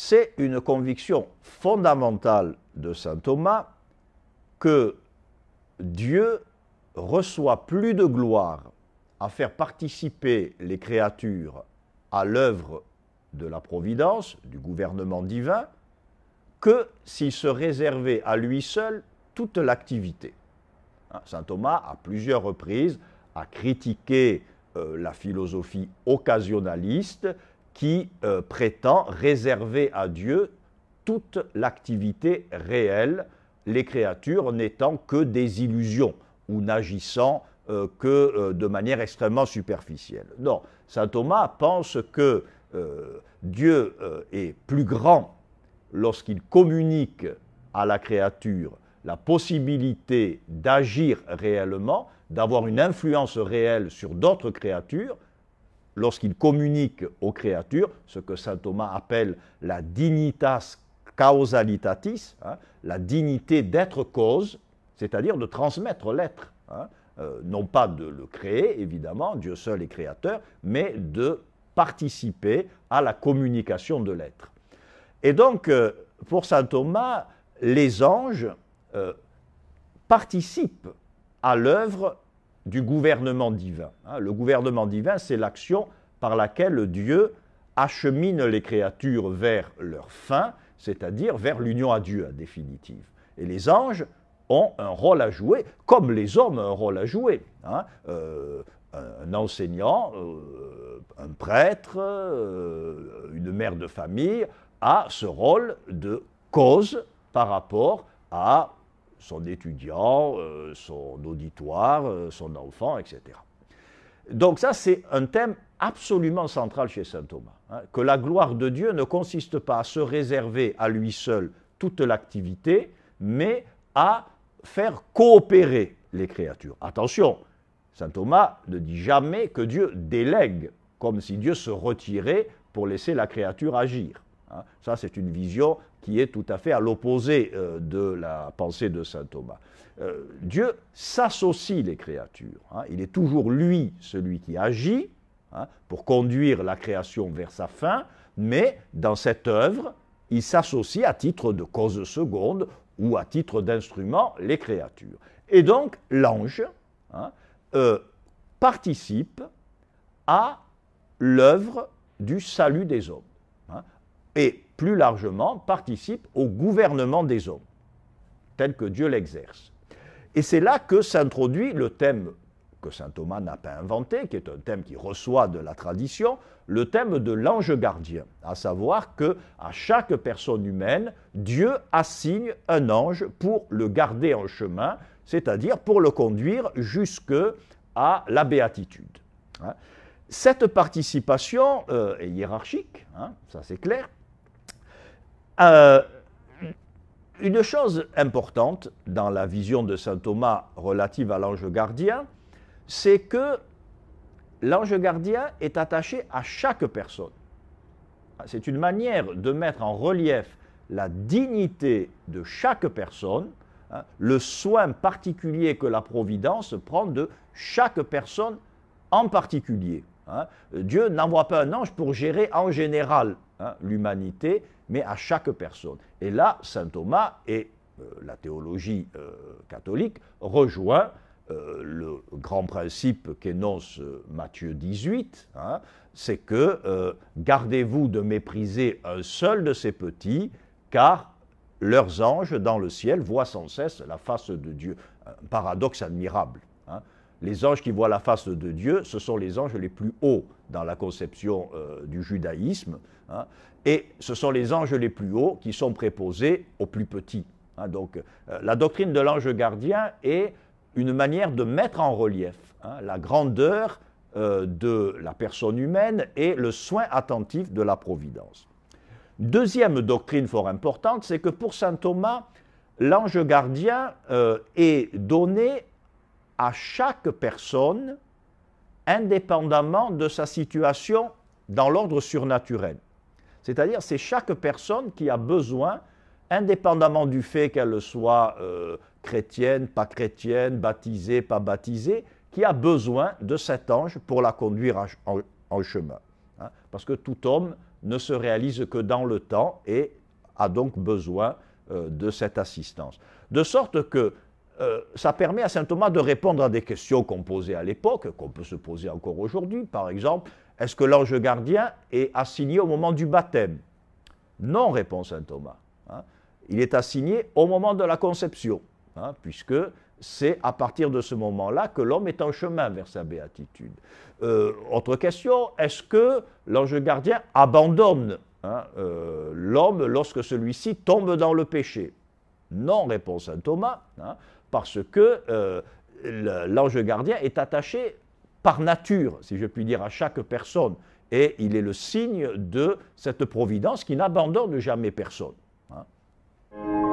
C'est une conviction fondamentale de saint Thomas que Dieu reçoit plus de gloire à faire participer les créatures à l'œuvre de la providence, du gouvernement divin, que s'il se réservait à lui seul toute l'activité. Hein, saint Thomas, à plusieurs reprises, a critiqué euh, la philosophie occasionnaliste qui euh, prétend réserver à Dieu toute l'activité réelle, les créatures n'étant que des illusions ou n'agissant euh, que euh, de manière extrêmement superficielle. Non, saint Thomas pense que Dieu est plus grand lorsqu'il communique à la créature la possibilité d'agir réellement, d'avoir une influence réelle sur d'autres créatures, lorsqu'il communique aux créatures ce que saint Thomas appelle la dignitas causalitatis, hein, la dignité d'être cause, c'est-à-dire de transmettre l'être. Hein. Euh, non pas de le créer, évidemment, Dieu seul est créateur, mais de participer à la communication de l'être. Et donc, euh, pour saint Thomas, les anges euh, participent à l'œuvre du gouvernement divin. Hein, le gouvernement divin, c'est l'action par laquelle Dieu achemine les créatures vers leur fin, c'est-à-dire vers l'union à Dieu définitive. Et les anges ont un rôle à jouer, comme les hommes ont un rôle à jouer. Hein, euh, un enseignant, euh, un prêtre, euh, une mère de famille a ce rôle de cause par rapport à son étudiant, euh, son auditoire, euh, son enfant, etc. Donc ça, c'est un thème absolument central chez Saint Thomas, hein, que la gloire de Dieu ne consiste pas à se réserver à lui seul toute l'activité, mais à faire coopérer les créatures. Attention, Saint Thomas ne dit jamais que Dieu délègue, comme si Dieu se retirait pour laisser la créature agir. Hein. Ça, c'est une vision qui est tout à fait à l'opposé euh, de la pensée de saint Thomas. Euh, Dieu s'associe les créatures. Hein. Il est toujours lui, celui qui agit hein, pour conduire la création vers sa fin, mais dans cette œuvre, il s'associe à titre de cause seconde ou à titre d'instrument les créatures. Et donc, l'ange euh, participe à l'œuvre du salut des hommes et plus largement participe au gouvernement des hommes, tel que Dieu l'exerce. Et c'est là que s'introduit le thème que saint Thomas n'a pas inventé, qui est un thème qui reçoit de la tradition, le thème de l'ange gardien, à savoir que à chaque personne humaine, Dieu assigne un ange pour le garder en chemin, c'est-à-dire pour le conduire jusque à la béatitude. Hein. Cette participation euh, est hiérarchique, hein, ça c'est clair, euh, une chose importante dans la vision de saint Thomas relative à l'ange gardien, c'est que l'ange gardien est attaché à chaque personne. C'est une manière de mettre en relief la dignité de chaque personne, hein, le soin particulier que la Providence prend de chaque personne en particulier. Hein. Dieu n'envoie pas un ange pour gérer en général Hein, l'humanité, mais à chaque personne. Et là, saint Thomas et euh, la théologie euh, catholique rejoint euh, le grand principe qu'énonce Matthieu 18, hein, c'est que gardez-vous de mépriser un seul de ces petits, car leurs anges dans le ciel voient sans cesse la face de Dieu. Un paradoxe admirable. Hein. Les anges qui voient la face de Dieu, ce sont les anges les plus hauts dans la conception euh, du judaïsme. Hein, et ce sont les anges les plus hauts qui sont préposés aux plus petits. Hein. donc euh, la doctrine de l'ange gardien est une manière de mettre en relief hein, la grandeur euh, de la personne humaine et le soin attentif de la providence. Deuxième doctrine fort importante, c'est que pour saint Thomas, l'ange gardien est donné à chaque personne indépendamment de sa situation dans l'ordre surnaturel. C'est-à-dire, c'est chaque personne qui a besoin, indépendamment du fait qu'elle soit euh, chrétienne, pas chrétienne, baptisée, pas baptisée, qui a besoin de cet ange pour la conduire en, chemin. Hein. Parce que tout homme ne se réalise que dans le temps et a donc besoin euh, de cette assistance. De sorte que euh, ça permet à saint Thomas de répondre à des questions qu'on posait à l'époque, qu'on peut se poser encore aujourd'hui. Par exemple, est-ce que l'ange gardien est assigné au moment du baptême Non, répond saint Thomas. Hein. Il est assigné au moment de la conception, hein, puisque c'est à partir de ce moment-là que l'homme est en chemin vers sa béatitude. Euh, autre question, est-ce que l'ange gardien abandonne hein, euh, l'homme lorsque celui-ci tombe dans le péché Non, répond saint Thomas parce que euh, l'ange gardien est attaché par nature, si je puis dire, à chaque personne. Et il est le signe de cette providence qui n'abandonne jamais personne. Hein.